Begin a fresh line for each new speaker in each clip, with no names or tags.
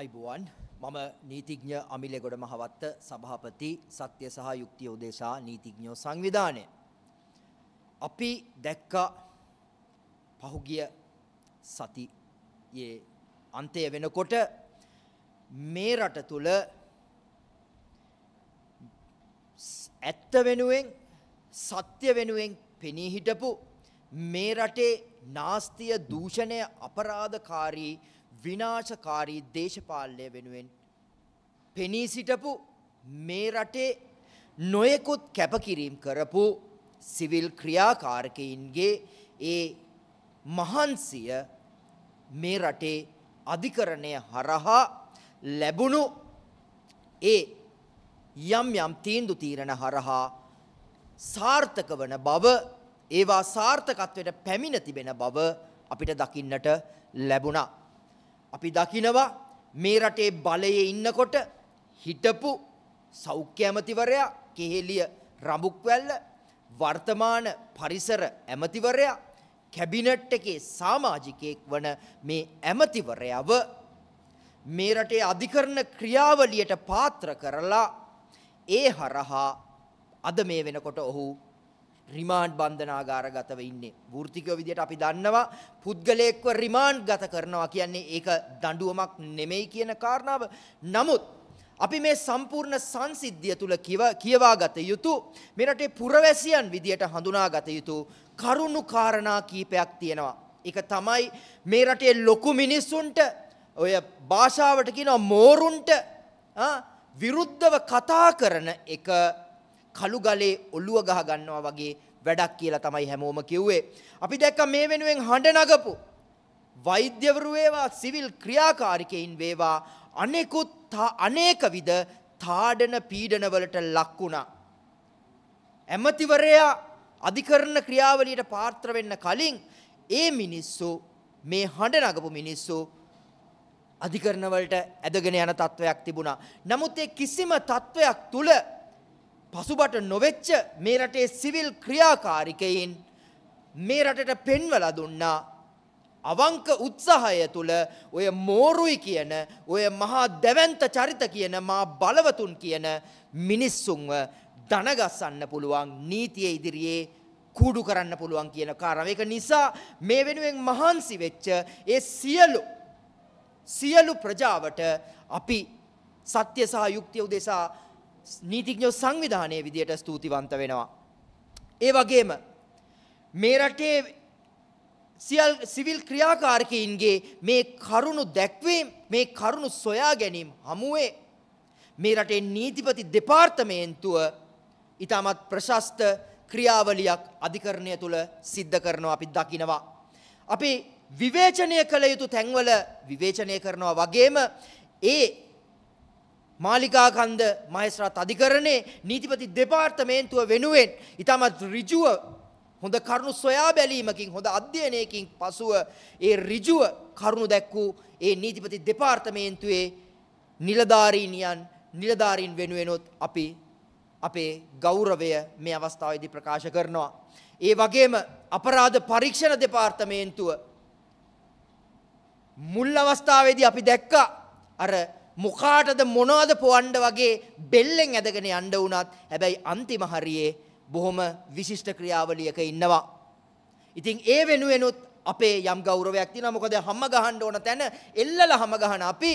අයිබුවන් මම නීතිඥ අමිලෙගොඩ මහවත්ත සභාපති සත්‍ය සහ යුක්තිය උදෙසා නීතිඥෝ සංවිධානය. අපි දැක්කා පහුගිය සතියේ අන්තය වෙනකොට මේ රට තුළ ඇත්ත වෙනුවෙන් සත්‍ය වෙනුවෙන් පෙනී හිටපු මේ රටේ නාස්තිය දූෂණය අපරාධකාරී විනාශකාරී දේශපාලනය වෙනුවෙන් පෙනී සිටපු මේ රටේ නොයෙකුත් කැපකිරීම් කරපු සිවිල් ක්‍රියාකාරකයින්ගේ ඒ මහන්සිය මේ රටේ අධිකරණය හරහා ලැබුණු ඒ යම් යම් තීන්දු තීරණ හරහා සාර්ථක වන බව ඒවා සාර්ථකත්වයට පැමිණ තිබෙන බව අපිට දකින්නට ලැබුණා. අපි දකිනවා මේ රටේ බලයේ ඉන්නකොට හිටපු සෞඛ්‍ය ඇමතිවරයා කෙහෙලිය රඹුක්වැල්ල වර්තමාන පරිසර ඇමතිවරයා කැබිනට් එකේ සමාජිකයෙක් වන මේ ඇමතිවරයව මේ රටේ අධිකරණ ක්‍රියාවලියට පාත්‍ර කරලා ඒ හරහා අද මේ වෙනකොට ඔහු රිමාන්ඩ් බන්ධනාගාරගතව ඉන්නේ. වෘත්තිකව විදිහට අපි දන්නවා පුද්ගලයෙක්ව රිමාන්ඩ් ගත කරනවා කියන්නේ ඒක දඬුවමක් නෙමෙයි කියන කාරණාව. නමුත් අපි මේ සම්පූර්ණ සංසිද්ධිය තුල කිව කියවාගත යුතු මේ රටේ පුරවැසියන් විදියට හඳුනාගත යුතු කරුණු කාරණා කීපයක් තියෙනවා. ඒක තමයි මේ රටේ ලොකු මිනිස්සුන්ට ඔය භාෂාවට කියනවා මෝරුන්ට විරුද්ධව කතා කරන එක කළු ගලේ ඔළුව ගහ ගන්නවා වගේ වැඩක් කියලා තමයි හැමෝම කිව්වේ. අපි දැක්ක මේ වෙනුවෙන් හඬ නගපු වෛද්‍යවරු වේවා සිවිල් ක්‍රියාකාරිකයින් වේවා අනෙකුත් අනේක විද තාඩන පීඩන වලට ලක් වුණා. ඇමතිවරයා අධිකරණ ක්‍රියාවලියට පාත්‍ර වෙන්න කලින් ඒ මිනිස්සු මේ හඬ නගපු මිනිස්සු අධිකරණ වලට ඇදගෙන යන තත්වයක් තිබුණා. නමුත් ඒ කිසිම තත්වයක් තුල පසුබට නොවෙච්ච මේ රටේ සිවිල් ක්‍රියාකාරිකයින් මේ රටට පෙන්වලා දුන්නා අවංක උත්සාහය තුළ ඔය මෝරුයි කියන ඔය මහා දැවන්ත චරිත කියන මා බලවතුන් කියන මිනිස්සුන්ව දනගස්සන්න පුළුවන් නීතිය ඉදිරියේ කූඩු කරන්න පුළුවන් කියන කාරණාව. ඒක නිසා මේ වෙනුවෙන් මහන්සි වෙච්ච ඒ සියලු සියලු ප්‍රජාවට අපි සත්‍ය සහ යුක්තිය උදෙසා නීතිඥෝ සංවිධානයේ විදියට ස්තුතිවන්ත වෙනවා. ඒ වගේම මේ රටේ සියල් සිවිල් ක්‍රියාකාරකයන්ගේ මේ කරුණු දැක්වීම මේ කරුණු සොයා ගැනීම හමුවේ මේ රටේ නීතිපති දෙපාර්තමේන්තුව ඉතාමත් ප්‍රශස්ත ක්‍රියාවලියක් අධිකරණය තුළ සිද්ධ කරනවා අපි දකිනවා. අපි විවේචනය කළ යුතු තැන්වල විවේචනය කරනවා වගේම ඒ මාලිකා කන්ද මහේස්ත්‍රාත් අධිකරණයේ නීතිපති දෙපාර්තමේන්තුව වෙනුවෙන් ඉතාමත් ඍජුව හොඳ කරුණු සොයා බැලීමකින් හොඳ අධ්‍යයනයකින් පසුව ඒ ඍජුව කරුණු දැක්වූ ඒ නීතිපති දෙපාර්තමේන්තුවේ නිලධාරීනියන් නිලධාරීන් වෙනුවෙනොත් අපි අපේ ගෞරවය මේ අවස්ථාවේදී ප්‍රකාශ කරනවා. ඒ වගේම අපරාධ පරීක්ෂණ දෙපාර්තමේන්තුව මුල් අවස්ථාවේදී අපි දැක්කා අර මොකාටද මොනවද පොවන්න වගේ බෙල්ලෙන් ඇදගෙන යන්න වුණත් හැබැයි අන්තිම හරියේ බොහොම විශිෂ්ට ක්‍රියාවලියක ඉන්නවා. ඉතින් ඒ වෙනුවෙනුත් අපේ යම් ගෞරවයක් තියෙනවා. මොකද හැම ගහන්න ඕන තැන එල්ලලා හැම ගහන අපි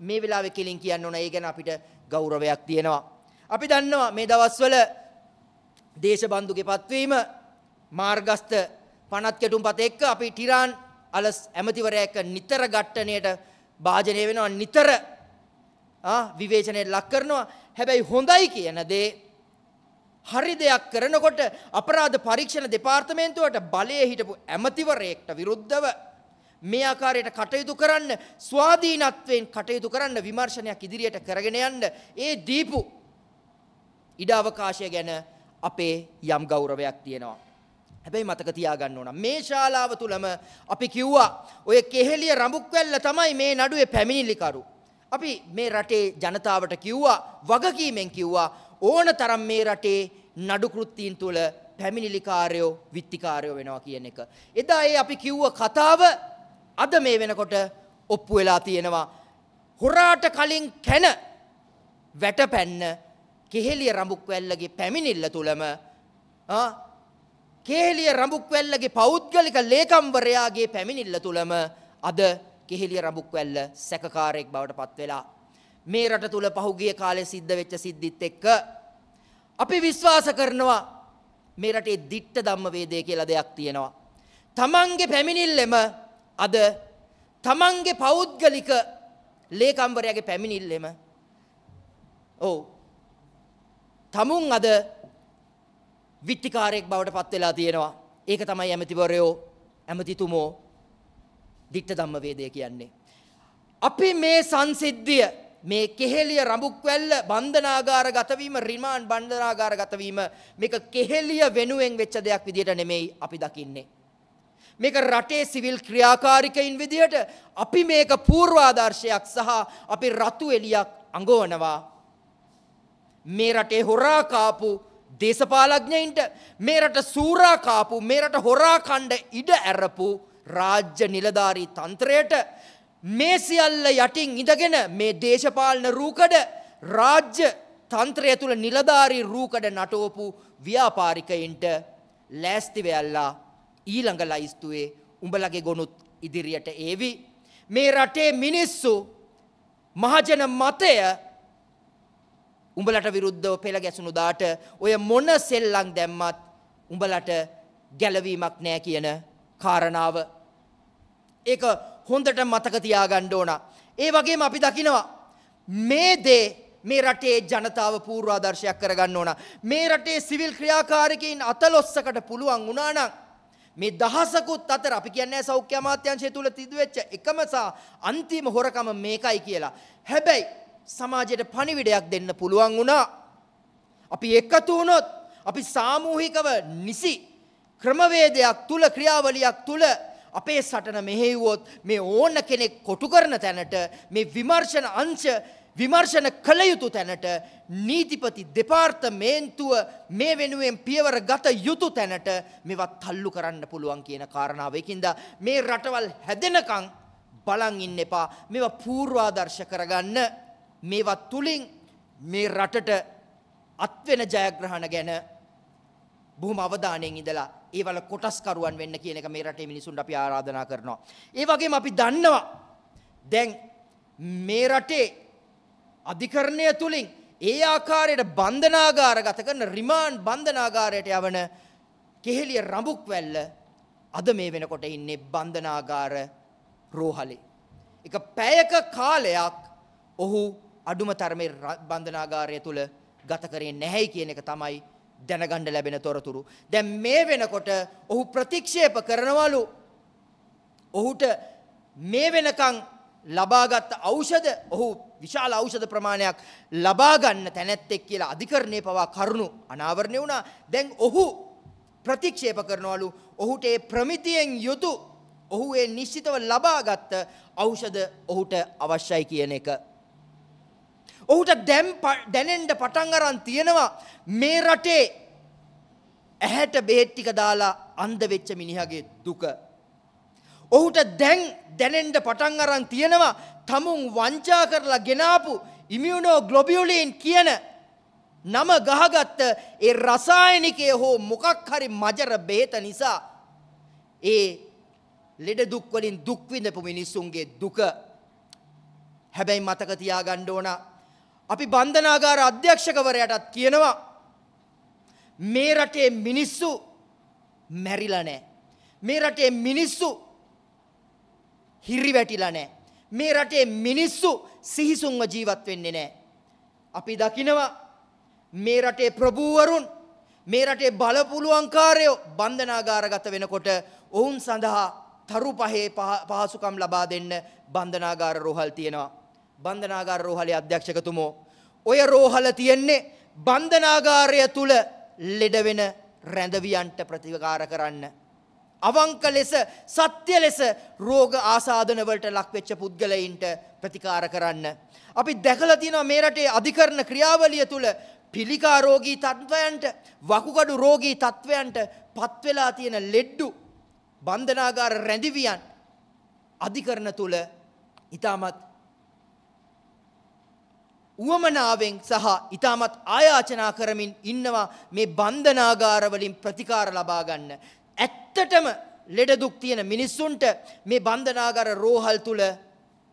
මේ වෙලාවේ කෙලින් කියන්න ඕන. ඒ ගැන අපිට ගෞරවයක් තියෙනවා. අපි දන්නවා මේ දවස්වල දේශබන්දුගේ පත්වීම මාර්ගස්ත පනත් කැටුම්පත එක්ක අපි ටිරාන් අලස් ඇමතිවරයා එක්ක නිතර ඝට්ටණයට භාජනය වෙනවා. නිතර විවේචනයට ලක් කරනවා හැබැයි හොඳයි කියන දේ හරි දෙයක් කරනකොට අපරාධ පරීක්ෂණ දෙපාර්තමේන්තුවට බලය හිටපු ඇමතිවරයෙක්ට විරුද්ධව මේ ආකාරයට කටයුතු කරන්න ස්වාධීනත්වයෙන් කටයුතු කරන්න විමර්ශනයක් ඉදිරියට කරගෙන යන්න ඒ දීපු ඉඩ අවකාශය ගැන අපේ යම් ගෞරවයක් තියෙනවා. හැබැයි මතක තියාගන්න ඕන මේ ශාලාව තුලම අපි කිව්වා ඔය කෙහෙලිය රඹුක්වැල්ල තමයි මේ නඩුවේ පැමිණිලිකරු අපි මේ රටේ ජනතාවට කිව්වා වගකීමෙන් කිව්වා ඕන තරම් මේ රටේ නඩු කෘත්‍යයන් තුල පැමිණිලිකාරයෝ විත්තිකාරයෝ වෙනවා කියන එක. එදා ඒ අපි කිව්ව කතාව අද මේ වෙනකොට ඔප්පු වෙලා තියෙනවා. හොරාට කලින් කැන වැටපැන්න කෙහෙලිය රඹුක්වැල්ලගේ පැමිණිල්ල තුලම කේලිය රඹුක්වැල්ලගේ පෞද්ගලික ලේකම්වරයාගේ පැමිණිල්ල තුලම අද කෙහෙලිය රඹුක් වැල්ල සැකකාරයෙක් බවට පත් වෙලා මේ රට තුල පහුගිය කාලේ සිද්ධ වෙච්ච සිද්ධිත් එක්ක අපි විශ්වාස කරනවා මේ රටේ දිට්ඨ ධම්ම වේදය කියලා දෙයක් තියෙනවා. තමන්ගේ පැමිණිල්ලෙම අද තමන්ගේ පෞද්ගලික ලේකම්වරයාගේ පැමිණිල්ලෙම ඔව් තමුන් අද විත්තිකාරයෙක් බවට පත් වෙලා තියෙනවා. ඒක තමයි ඇමතිවරයෝ ඇමතිතුමෝ ditta ධම්ම වේදය කියන්නේ. අපි මේ සංසිද්ධිය මේ කෙහෙලිය රඹුක්වැල්ල බන්ධනාගාර ගතවීම රිමාන්ඩ් බන්ධනාගාර ගතවීම මේක කෙහෙලිය වෙනුවෙන් වෙච්ච දෙයක් විදියට නෙමෙයි අපි දකින්නේ. මේක රටේ සිවිල් ක්‍රියාකාරිකයින් විදියට අපි මේක පූර්වාදර්ශයක් සහ අපි රතු එලියක් අඟවනවා. මේ රටේ හොරා කාපු දේශපාලඥයින්ට මේ රට සූරා කාපු මේ රට හොරා කණ්ඩ ඉඩ ඇරපු රාජ්‍ය නිලධාරී තන්ත්‍රයට මේ සියල්ල යටින් ඉඳගෙන මේ දේශපාලන රූකඩ රාජ්‍ය තන්ත්‍රය තුළ නිලධාරී රූකඩ නටෝපු ව්‍යාපාරිකයින්ට ලෑස්ති වෙල්ලා ඊළඟ ලයිස්තුවේ උඹලගේ ගොනුත් ඉදිරියට ඒවි මේ රටේ මිනිස්සු මහජන මතය උඹලට විරුද්ධව පෙළ ගැසුණු දාට ඔය මොන සෙල්ලං දැම්මත් උඹලට ගැලවීමක් නෑ කියන කාරණාව ඒක හොඳට මතක තියාගන්න ඕන. ඒ වගේම අපි දකිනවා මේ දේ මේ රටේ ජනතාව පූර්වාදර්ශයක් කරගන්න ඕන. මේ රටේ සිවිල් ක්‍රියාකාරකයින් අතලොස්සකට පුළුවන් වුණා නම් මේ දහසකුත් අතර අපි කියන්නේ සෞඛ්‍ය අමාත්‍යංශය තුල තිදුවෙච්ච එකම සහ අන්තිම හොරකම මේකයි කියලා. හැබැයි සමාජයට පණිවිඩයක් දෙන්න පුළුවන් වුණා. අපි එකතු වුණොත් අපි සාමූහිකව නිසි ක්‍රමවේදයක් තුල ක්‍රියාවලියක් තුල අපේ සටන මෙහෙවුවොත් මේ ඕන කෙනෙක් කොටු කරන තැනට මේ විමර්ශන අංශ විමර්ශන කළ යුතු තැනට නීතිපති දෙපාර්තමේන්තුව මේ වෙනුවෙන් පියවර ගත යුතු තැනට මෙවත් තල්ලු කරන්න පුළුවන් කියන කාරණාවකින්ද මේ රටවල් හැදෙනකං බලන් ඉන්න එපා මේවා පූර්වාදර්ශ කරගන්න මේවා තුලින් මේ රටට අත්වෙන ජයග්‍රහණ ගැන බොහොම අවධානයෙන් ඉඳලා ඒවල කොටස්කරුවන් වෙන්න කියන එක මේ රටේ මිනිසුන්ට අපි ආරාධනා කරනවා. ඒ වගේම අපි දන්නවා දැන් මේ රටේ අධිකරණය තුලින් ඒ ආකාරයට බන්ධනාගාරගත කරන රිමාන්ඩ් බන්ධනාගාරයට යවන කෙහෙලිය රඹුක්වැල්ල අද මේ වෙනකොට ඉන්නේ බන්ධනාගාර රෝහලේ. එක පැයක කාලයක් ඔහු අඩුම තරමේ බන්ධනාගාරය තුල ගත කරේ නැහැයි කියන එක තමයි දැනගන්න ලැබෙන තොරතුරු. දැන් මේ වෙනකොට ඔහු ප්‍රතික්ෂේප කරනවලු. ඔහුට මේ වෙනකන් ලබාගත් ඖෂධ ඔහු විශාල ඖෂධ ප්‍රමාණයක් ලබා ගන්න තැනැත්තෙක් කියලා අධිකරණය පවා කරුණු අනාවරණය වුණා. දැන් ඔහු ප්‍රතික්ෂේප කරනවලු. ඔහුට ඒ ප්‍රමිතියෙන් යුතු ඔහු ඒ නිශ්චිතව ලබාගත් ඖෂධ ඔහුට අවශ්‍යයි කියන එක ඔහුට දැම් දැනෙන්ට පටන් අරන් තියෙනවා මේ රටේ ඇහැට බෙහෙත් ටික දාලා අන්ධ වෙච්ච මිනිහගේ දුක. ඔහුට දැන් දැනෙන්න පටන් අරන් තියෙනවා tamun වංචා කරලා ගෙනාපු ඉමියුනෝග්ලොබියුලින් කියන නම ගහගත්ත ඒ රසායනිකය හෝ මොකක් හරි මජර බෙහෙත නිසා ඒ ලෙඩ දුක් වලින් දුක් විඳපු මිනිසුන්ගේ දුක හැබැයි මතක තියාගන්න ඕනා අපි බන්ධනාගාර අධ්‍යක්ෂකවරයටත් කියනවා මේ රටේ මිනිස්සු මැරිලා නෑ. මේ රටේ මිනිස්සු හිරි වැටිලා නෑ. මේ රටේ මිනිස්සු සිහිසුන්ව ජීවත් වෙන්නේ නෑ. අපි දකිනවා මේ රටේ ප්‍රභූවරුන් මේ රටේ බලපුළුවන්කාරයෝ බන්ධනාගාරගත වෙනකොට ඔවුන් සඳහා තරු පහේ පහසුකම් ලබා දෙන්න බන්ධනාගාර රෝහල් තියෙනවා. බන්ධනාගාර රෝහලේ අධ්‍යක්ෂකතුමෝ ඔය රෝහල තියෙන්නේ බන්ධනාගාරය තුල ලෙඩ වෙන රැඳවියන්ට ප්‍රතිකාර කරන්න. අවංක ලෙස සත්‍ය ලෙස රෝග ආසාදන වලට ලක්වෙච්ච පුද්ගලයින්ට ප්‍රතිකාර කරන්න. අපි දැකලා තියෙනවා මේ රටේ අධිකරණ ක්‍රියාවලිය තුල පිළිකා රෝගී තත්වයන්ට වකුගඩු රෝගී තත්වයන්ට පත් වෙලා තියෙන ලෙඩ්ඩු බන්ධනාගාර රැඳවියන් අධිකරණ තුල ඊටමත් උවමනාවෙන් සහ ඊටමත් ආයාචනා කරමින් ඉන්නවා මේ බන්ධනාගාර වලින් ප්‍රතිකාර ලබා ගන්න. ඇත්තටම ලෙඩ දුක් තියෙන මිනිස්සුන්ට මේ බන්ධනාගාර රෝහල් තුල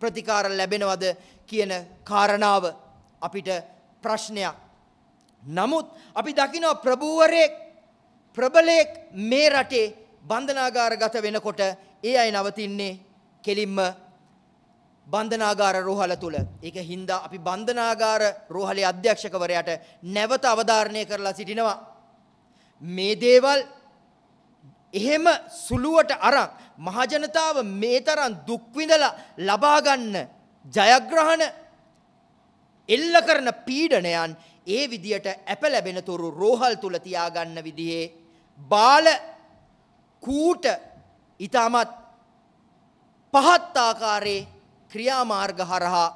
ප්‍රතිකාර ලැබෙනවද කියන කාරණාව අපිට ප්‍රශ්නයක්. නමුත් අපි දකිනවා ප්‍රභූවරයෙක් ප්‍රබලයෙක් මේ රටේ බන්ධනාගාරගත වෙනකොට ඒ අය නවතින්නේ කෙලින්ම බන්ධනාගාර රෝහල තුල. ඒක හින්දා අපි බන්ධනාගාර රෝහලේ අධ්‍යක්ෂකවරයාට නැවත අවධාරණය කරලා සිටිනවා. මේ දේවල් එහෙම සුළුවට අරන් මහජනතාව මේ තරම් දුක් විඳලා ලබා ගන්න ජයග්‍රහණ එල්ල කරන පීඩනයන් ඒ විදියට ඇප ලැබෙන තුරු රෝහල් තුල තියාගන්න විදිහේ බාල කූට ඊටමත් පහත් ආකාරයේ ක්‍රියාමාර්ග හරහා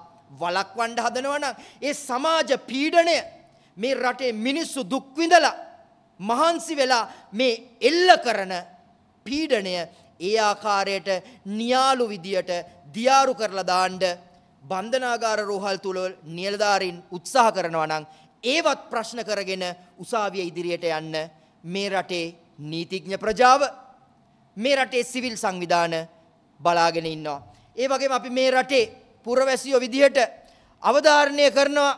වලක්වන්න හදනවා නම් ඒ සමාජ පීඩණය මේ රටේ මිනිස්සු දුක් විඳලා මහන්සි වෙලා මේ එල්ල කරන පීඩණය ඒ ආකාරයට නියාලු විදියට දියාරු කරලා දාන්න බන්ධනාගාර රෝහල් තුල නිලධාරීන් උත්සාහ කරනවා නම් ඒවත් ප්‍රශ්න කරගෙන උසාවිය ඉදිරියට යන්න මේ රටේ නීතිඥ ප්‍රජාව මේ රටේ සිවිල් සංවිධාන බලාගෙන ඉන්නවා ඒ වගේම අපි මේ රටේ පුරවැසියෝ විදිහට අවධාරණය කරනවා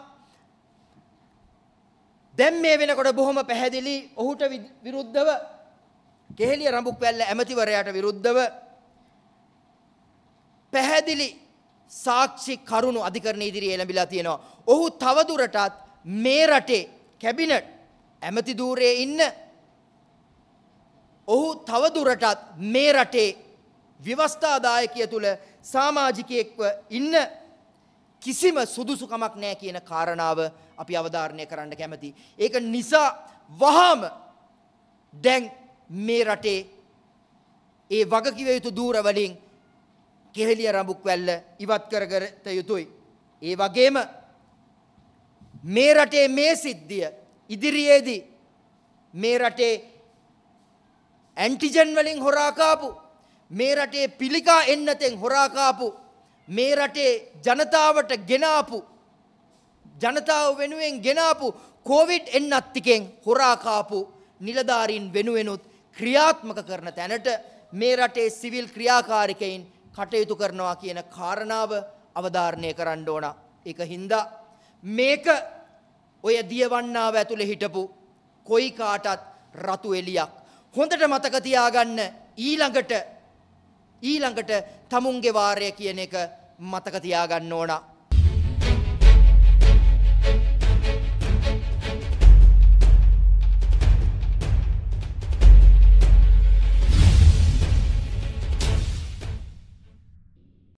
දැන් මේ වෙනකොට බොහොම පැහැදිලි ඔහුට විරුද්ධව කෙහෙලිය රඹුක්වැල්ල ඇමතිවරයාට විරුද්ධව පැහැදිලි සාක්ෂි කරුණු අධිකරණ ඉදිරියේ එළඹිලා තියෙනවා. ඔහු තවදුරටත් මේ රටේ කැබිනට් ඇමති ධූරයේ ඉන්න ඔහු තවදුරටත් මේ රටේ ව්‍යවස්ථාදායකය තුළ සමාජිකයෙක්ව ඉන්න කිසිම සුදුසුකමක් නැහැ කියන කාරණාව අපි අවධාරණය කරන්න කැමති. ඒක නිසා වහාම දැන් මේ රටේ ඒ වගකිව යුතු දූරවලින් කෙහෙලිය රඹුක් වැල්ල ඉවත් කරගත යුතුයි. ඒ වගේම මේ රටේ මේ සිද්ධිය ඉදිරියේදී මේ රටේ ඇන්ටිජන් වලින් හොරාකාපු මේ රටේ පිළිකා එන්නතෙන් හොරාකාපු මේ රටේ ජනතාවට ගෙනාපු ජනතාව වෙනුවෙන් ගෙනාපු කෝවිඩ් එන්නත්තිකෙන් හොරාකාපු නිලධාරීන් වෙනුවෙනුත් ක්‍රියාත්මක කරන තැනට මේ රටේ සිවිල් ක්‍රියාකාරිකයින් කටයුතු කරනවා කියන කාරණාව අවධාරණය කරන්න ඕන. එක හින්දා මේක ඔය දියවන්නාව ඇතුළේ හිටපු කොයි කාටත් රතු එලියක්. හොඳට මතක තියාගන්න ඊළඟට ඊළඟට තමුන්ගේ වාරය කියන එක මතක තියාගන්න ඕනා.